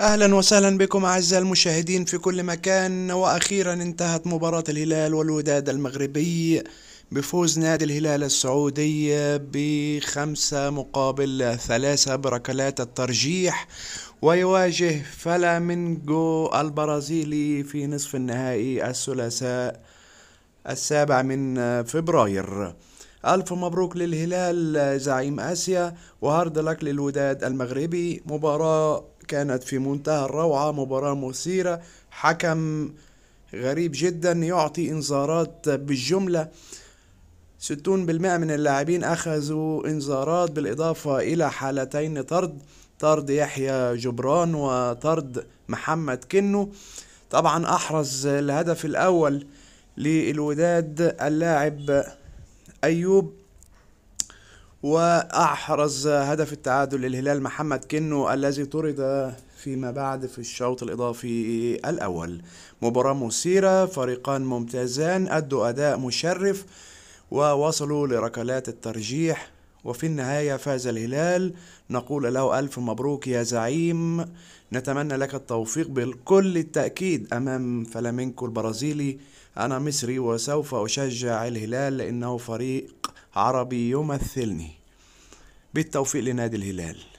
اهلا وسهلا بكم اعزائي المشاهدين في كل مكان واخيرا انتهت مباراة الهلال والوداد المغربي بفوز نادي الهلال السعودي بخمسة مقابل ثلاثة بركلات الترجيح ويواجه فلامينجو البرازيلي في نصف النهائي الثلاثاء السابع من فبراير ألف مبروك للهلال زعيم آسيا وهارد لك للوداد المغربي مباراة كانت في منتهى الروعة مباراة مثيرة حكم غريب جدا يعطي انذارات بالجملة ستون بالمئة من اللاعبين أخذوا انذارات بالإضافة إلى حالتين طرد طرد يحيى جبران وطرد محمد كنو طبعا أحرز الهدف الأول للوداد اللاعب أيوب وأحرز هدف التعادل للهلال محمد كنو الذي طرد فيما بعد في الشوط الإضافي الأول مباراة مثيرة فريقان ممتازان أدوا أداء مشرف ووصلوا لركلات الترجيح وفي النهاية فاز الهلال نقول له ألف مبروك يا زعيم نتمنى لك التوفيق بكل التأكيد أمام فلامينكو البرازيلي أنا مصري وسوف أشجع الهلال لأنه فريق عربي يمثلني بالتوفيق لنادي الهلال